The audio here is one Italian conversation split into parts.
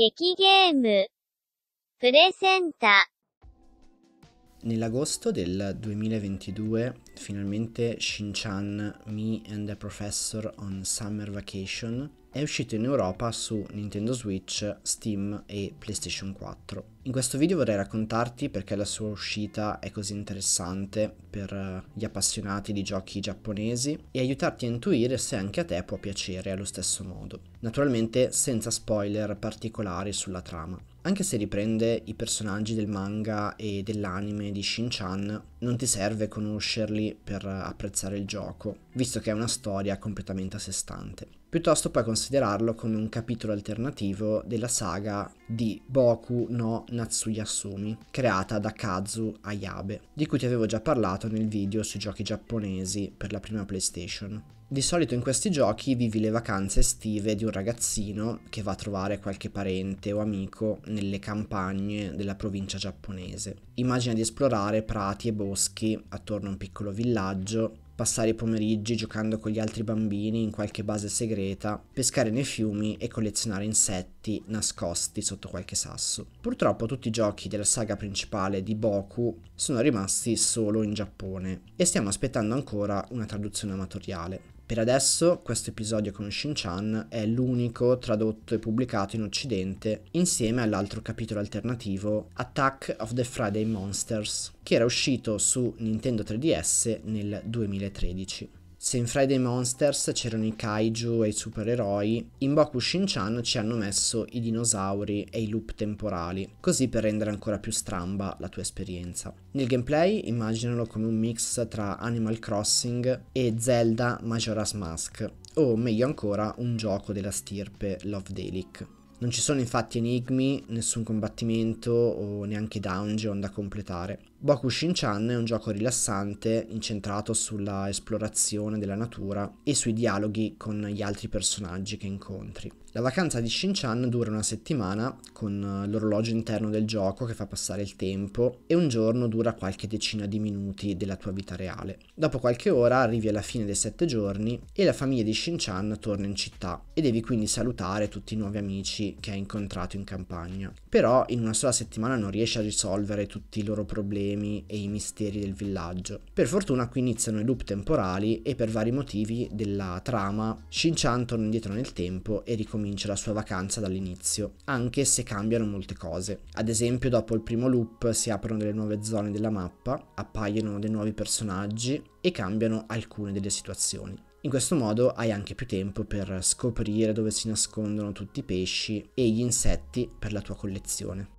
駅ゲームプレゼンタ Nell'agosto del 2022 finalmente Shin-chan, Me and the Professor on Summer Vacation è uscito in Europa su Nintendo Switch, Steam e PlayStation 4. In questo video vorrei raccontarti perché la sua uscita è così interessante per eh, gli appassionati di giochi giapponesi e aiutarti a intuire se anche a te può piacere allo stesso modo. Naturalmente senza spoiler particolari sulla trama. Anche se riprende i personaggi del manga e dell'anime di Shin-chan, non ti serve conoscerli per eh, apprezzare il gioco, visto che è una storia completamente a sé stante piuttosto puoi considerarlo come un capitolo alternativo della saga di Boku no Natsuyasumi, creata da Kazu Ayabe, di cui ti avevo già parlato nel video sui giochi giapponesi per la prima PlayStation. Di solito in questi giochi vivi le vacanze estive di un ragazzino che va a trovare qualche parente o amico nelle campagne della provincia giapponese. Immagina di esplorare prati e boschi attorno a un piccolo villaggio passare i pomeriggi giocando con gli altri bambini in qualche base segreta, pescare nei fiumi e collezionare insetti nascosti sotto qualche sasso. Purtroppo tutti i giochi della saga principale di Boku sono rimasti solo in Giappone e stiamo aspettando ancora una traduzione amatoriale. Per adesso questo episodio con Shin-chan è l'unico tradotto e pubblicato in Occidente insieme all'altro capitolo alternativo Attack of the Friday Monsters, che era uscito su Nintendo 3DS nel 2013. Se in Friday Monsters c'erano i kaiju e i supereroi, in Boku Shin-chan ci hanno messo i dinosauri e i loop temporali, così per rendere ancora più stramba la tua esperienza. Nel gameplay immaginalo come un mix tra Animal Crossing e Zelda Majora's Mask, o meglio ancora un gioco della stirpe Love Delic. Non ci sono infatti enigmi, nessun combattimento o neanche dungeon da completare. Boku Shin-chan è un gioco rilassante incentrato sulla esplorazione della natura e sui dialoghi con gli altri personaggi che incontri. La vacanza di Shin-chan dura una settimana con eh, l'orologio interno del gioco che fa passare il tempo e un giorno dura qualche decina di minuti della tua vita reale. Dopo qualche ora arrivi alla fine dei sette giorni e la famiglia di Shin-chan torna in città e devi quindi salutare tutti i nuovi amici che hai incontrato in campagna. Però in una sola settimana non riesci a risolvere tutti i loro problemi e i misteri del villaggio. Per fortuna qui iniziano i loop temporali e per vari motivi della trama Shinchan torna indietro nel tempo e ricomincia ricomincia la sua vacanza dall'inizio, anche se cambiano molte cose. Ad esempio, dopo il primo loop si aprono delle nuove zone della mappa, appaiono dei nuovi personaggi e cambiano alcune delle situazioni. In questo modo hai anche più tempo per scoprire dove si nascondono tutti i pesci e gli insetti per la tua collezione.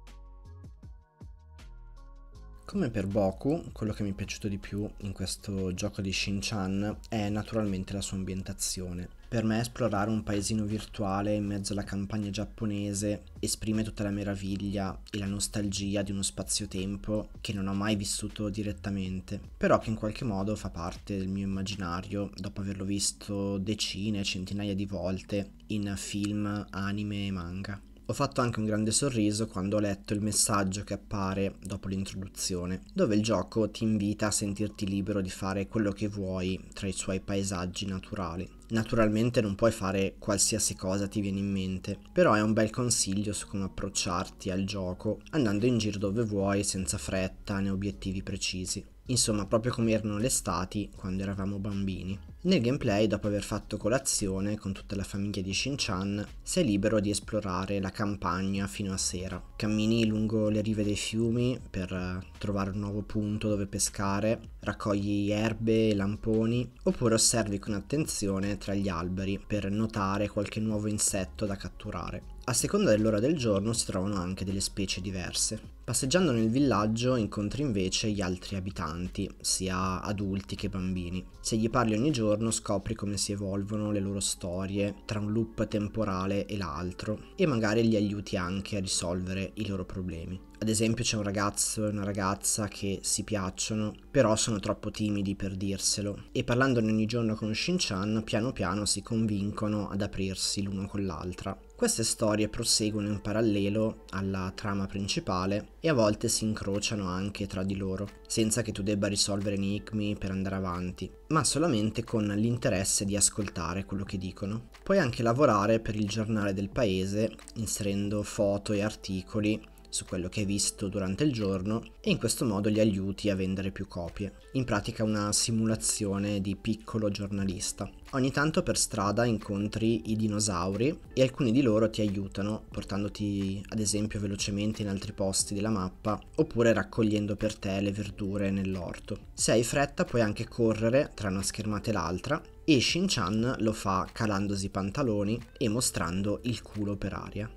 Come per Boku, quello che mi è piaciuto di più in questo gioco di Shin-Chan è naturalmente la sua ambientazione. Per me esplorare un paesino virtuale in mezzo alla campagna giapponese esprime tutta la meraviglia e la nostalgia di uno spazio-tempo che non ho mai vissuto direttamente, però che in qualche modo fa parte del mio immaginario dopo averlo visto decine, centinaia di volte in film, anime e manga. Ho fatto anche un grande sorriso quando ho letto il messaggio che appare dopo l'introduzione, dove il gioco ti invita a sentirti libero di fare quello che vuoi tra i suoi paesaggi naturali. Naturalmente non puoi fare qualsiasi cosa ti viene in mente, però è un bel consiglio su come approcciarti al gioco, andando in giro dove vuoi senza fretta né obiettivi precisi. Insomma, proprio come erano le estati quando eravamo bambini. Nel gameplay, dopo aver fatto colazione con tutta la famiglia di Shin-chan, sei libero di esplorare la campagna fino a sera. Cammini lungo le rive dei fiumi per eh, trovare un nuovo punto dove pescare, raccogli erbe e lamponi, oppure osservi con attenzione tra gli alberi per notare qualche nuovo insetto da catturare. A seconda dell'ora del giorno si trovano anche delle specie diverse. Passeggiando nel villaggio incontri invece gli altri abitanti, sia adulti che bambini. Se gli parli ogni giorno giorno scopri come si evolvono le loro storie tra un loop temporale e l'altro e magari li aiuti anche a risolvere i loro problemi. Ad esempio c'è un ragazzo e una ragazza che si piacciono, però sono troppo timidi per dirselo e parlandone ogni giorno con Shin-chan piano piano si convincono ad aprirsi l'uno con l'altra queste storie proseguono in parallelo alla trama principale e a volte si incrociano anche tra di loro, senza che tu debba risolvere enigmi per andare avanti, ma solamente con l'interesse di ascoltare quello che dicono. Puoi anche lavorare per il giornale del paese, inserendo foto e articoli su quello che hai visto durante il giorno e in questo modo li aiuti a vendere più copie. In pratica una simulazione di piccolo giornalista. Ogni tanto per strada incontri i dinosauri e alcuni di loro ti aiutano portandoti ad esempio velocemente in altri posti della mappa oppure raccogliendo per te le verdure nell'orto. Se hai fretta puoi anche correre tra una schermata e l'altra e Shin-chan lo fa calandosi i pantaloni e mostrando il culo per aria.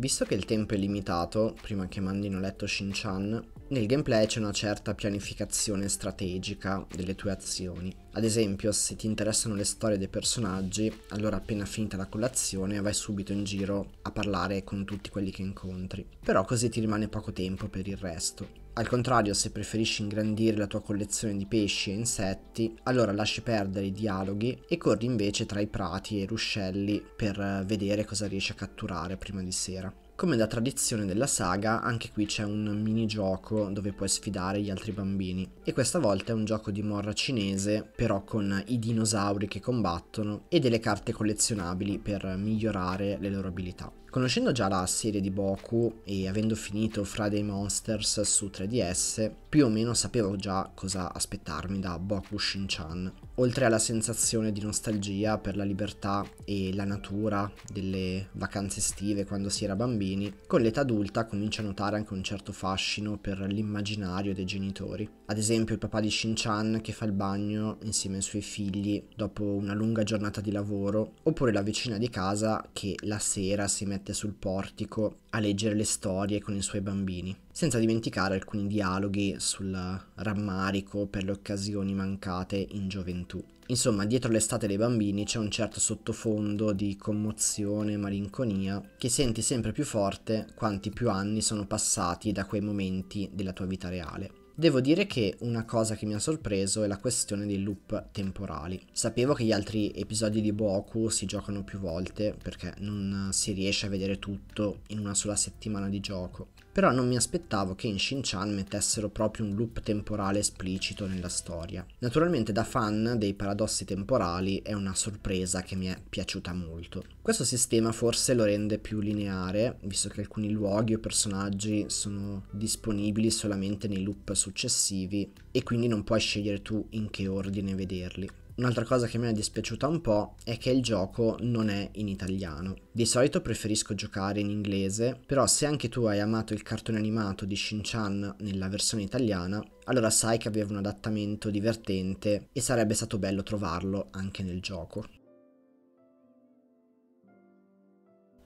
Visto che il tempo è limitato, prima che mandino letto Shin-chan, nel gameplay c'è una certa pianificazione strategica delle tue azioni. Ad esempio, se ti interessano le storie dei personaggi, allora appena finita la colazione vai subito in giro a parlare con tutti quelli che incontri. Però così ti rimane poco tempo per il resto. Al contrario, se preferisci ingrandire la tua collezione di pesci e insetti, allora lasci perdere i dialoghi e corri invece tra i prati e i ruscelli per eh, vedere cosa riesci a catturare prima di sera. Come da tradizione della saga, anche qui c'è un minigioco dove puoi sfidare gli altri bambini. E questa volta è un gioco di morra cinese, però con i dinosauri che combattono e delle carte collezionabili per migliorare le loro abilità. Conoscendo già la serie di Boku e avendo finito Friday Monsters su 3DS, più o meno sapevo già cosa aspettarmi da Boku Shin-chan oltre alla sensazione di nostalgia per la libertà e la natura delle vacanze estive quando si era bambini, con l'età adulta comincia a notare anche un certo fascino per l'immaginario dei genitori. Ad esempio il papà di Shin-chan che fa il bagno insieme ai suoi figli dopo una lunga giornata di lavoro, oppure la vicina di casa che la sera si mette sul portico a leggere le storie con i suoi bambini, senza dimenticare alcuni dialoghi sul rammarico per le occasioni mancate in gioventù. Insomma, dietro l'estate dei bambini c'è un certo sottofondo di commozione e malinconia che senti sempre più forte quanti più anni sono passati da quei momenti della tua vita reale. Devo dire che una cosa che mi ha sorpreso è la questione dei loop temporali. Sapevo che gli altri episodi di Boku si giocano più volte perché non si riesce a vedere tutto in una sola settimana di gioco, però non mi aspettavo che in Shin-Chan mettessero proprio un loop temporale esplicito nella storia. Naturalmente da fan dei paradossi temporali è una sorpresa che mi è piaciuta molto. Questo sistema forse lo rende più lineare, visto che alcuni luoghi o personaggi sono disponibili solamente nei loop successivi e quindi non puoi scegliere tu in che ordine vederli. Un'altra cosa che mi è dispiaciuta un po' è che il gioco non è in italiano. Di solito preferisco giocare in inglese, però se anche tu hai amato il cartone animato di Shin-Chan nella versione italiana, allora sai che aveva un adattamento divertente e sarebbe stato bello trovarlo anche nel gioco.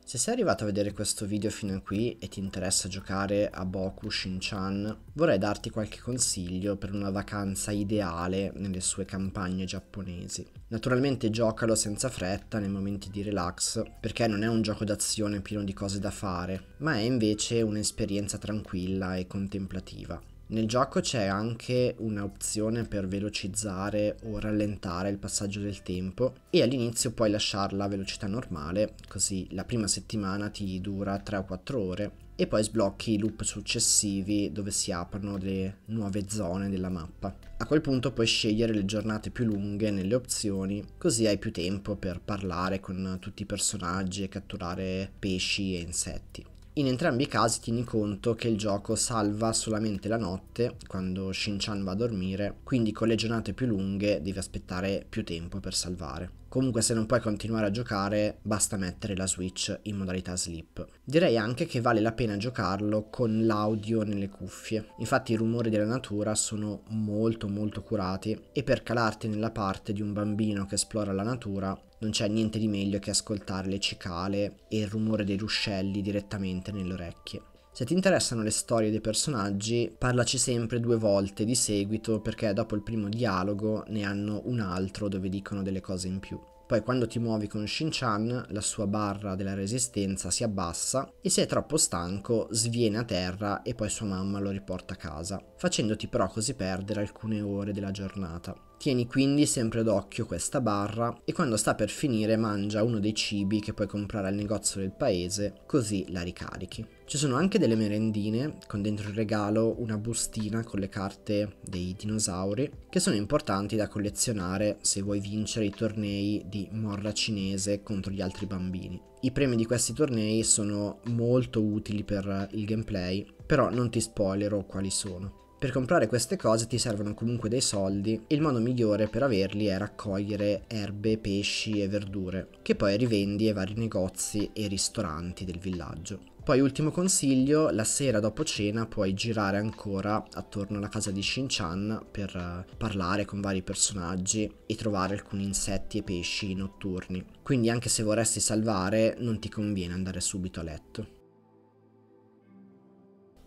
Se sei arrivato a vedere questo video fino a qui e ti interessa giocare a Boku Shin-chan, vorrei darti qualche consiglio per una vacanza ideale nelle sue campagne giapponesi. Naturalmente giocalo senza fretta nei momenti di relax, perché non è un gioco d'azione pieno di cose da fare, ma è invece un'esperienza tranquilla e contemplativa. Nel gioco c'è anche un'opzione per velocizzare o rallentare il passaggio del tempo e all'inizio puoi lasciarla a velocità normale, così la prima settimana ti dura 3 o 4 ore e poi sblocchi i loop successivi dove si aprono le nuove zone della mappa. A quel punto puoi scegliere le giornate più lunghe nelle opzioni, così hai più tempo per parlare con tutti i personaggi e catturare pesci e insetti. In entrambi i casi tieni conto che il gioco salva solamente la notte, quando Shin-chan va a dormire, quindi con le giornate più lunghe devi aspettare più tempo per salvare. Comunque se non puoi continuare a giocare basta mettere la Switch in modalità sleep. Direi anche che vale la pena giocarlo con l'audio nelle cuffie. Infatti i rumori della natura sono molto molto curati e per calarti nella parte di un bambino che esplora la natura non c'è niente di meglio che ascoltare le cicale e il rumore dei ruscelli direttamente nelle orecchie. Se ti interessano le storie dei personaggi, parlaci sempre due volte di seguito perché dopo il primo dialogo ne hanno un altro dove dicono delle cose in più. Poi quando ti muovi con Shin-chan, la sua barra della resistenza si abbassa e se è troppo stanco sviene a terra e poi sua mamma lo riporta a casa, facendoti però così perdere alcune ore della giornata. Tieni quindi sempre d'occhio questa barra e quando sta per finire mangia uno dei cibi che puoi comprare al negozio del paese, così la ricarichi. Ci sono anche delle merendine con dentro il regalo una bustina con le carte dei dinosauri che sono importanti da collezionare se vuoi vincere i tornei di morra cinese contro gli altri bambini. I premi di questi tornei sono molto utili per il gameplay, però non ti spoilerò quali sono. Per comprare queste cose ti servono comunque dei soldi e il modo migliore per averli è raccogliere erbe, pesci e verdure, che poi rivendi ai vari negozi e ristoranti del villaggio. Poi ultimo consiglio, la sera dopo cena puoi girare ancora attorno alla casa di Shin-chan per eh, parlare con vari personaggi e trovare alcuni insetti e pesci notturni. Quindi anche se vorresti salvare non ti conviene andare subito a letto.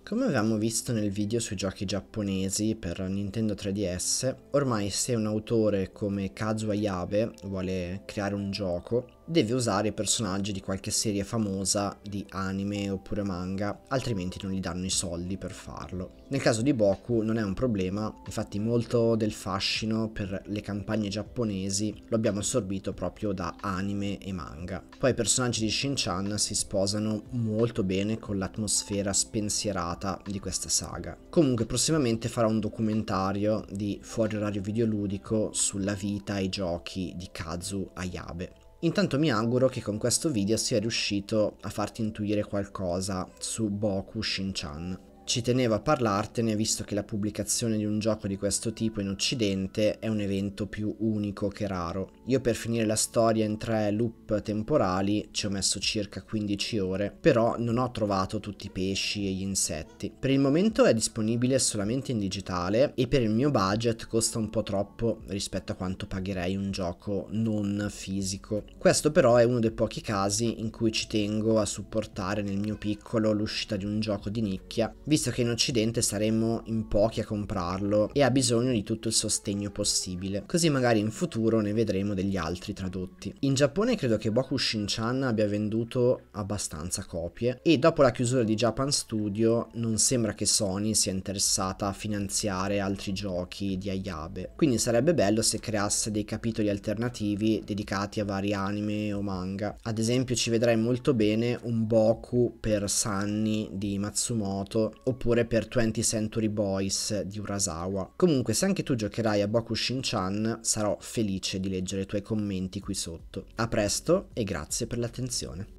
Come avevamo visto nel video sui giochi giapponesi per Nintendo 3DS, ormai se un autore come Kazuo Ayabe vuole creare un gioco, deve usare personaggi di qualche serie famosa di anime oppure manga, altrimenti non gli danno i soldi per farlo. Nel caso di Boku non è un problema, infatti molto del fascino per le campagne giapponesi lo abbiamo assorbito proprio da anime e manga. Poi i personaggi di Shin-chan si sposano molto bene con l'atmosfera spensierata di questa saga. Comunque prossimamente farò un documentario di fuori orario videoludico sulla vita e i giochi di Kazu Ayabe. Intanto mi auguro che con questo video sia riuscito a farti intuire qualcosa su Boku Shin-chan. Ci tenevo a parlartene visto che la pubblicazione di un gioco di questo tipo in Occidente è un evento più unico che raro. Io per finire la storia in tre loop temporali ci ho messo circa 15 ore, però non ho trovato tutti i pesci e gli insetti. Per il momento è disponibile solamente in digitale e per il mio budget costa un po' troppo rispetto a quanto pagherei un gioco non fisico. Questo però è uno dei pochi casi in cui ci tengo a supportare nel mio piccolo l'uscita di un gioco di nicchia, visto visto che in Occidente saremmo in pochi a comprarlo e ha bisogno di tutto il sostegno possibile, così magari in futuro ne vedremo degli altri tradotti. In Giappone credo che Boku Shinchan abbia venduto abbastanza copie e dopo la chiusura di Japan Studio non sembra che Sony sia interessata a finanziare altri giochi di Ayabe, quindi sarebbe bello se creasse dei capitoli alternativi dedicati a vari anime o manga. Ad esempio ci vedrei molto bene un Boku per Sunny di Matsumoto oppure per 20 Century Boys di Urasawa. Comunque, se anche tu giocherai a Boku Shin-chan, sarò felice di leggere i tuoi commenti qui sotto. A presto e grazie per l'attenzione.